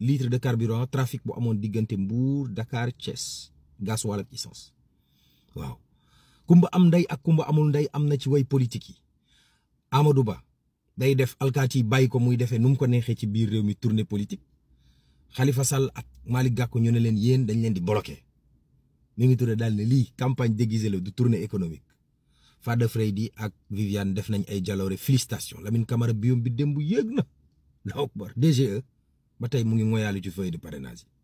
litre de carburant trafic bu amoon diggante Mbour Dakar Thiès gasoil ak essence waaw kumba am ndey ak kumba amul nday am na ci way politique yi Amadou Ba day def alkaati bàyyi ko muy defee nu mu ko neexee ci biir réew mi tournée politique Khalifa Sall ak Malick Gakou ñu ne leen yéen dañ leen di bloqué mi ngi tuddee daal ne lii campagne déguisée la du tournée économique Fada di ak Viviane def nañ ay jaloore félicitation Lamine Camara biom bi démb yéeg na ba tey mu ngi moyaalu ci feuille de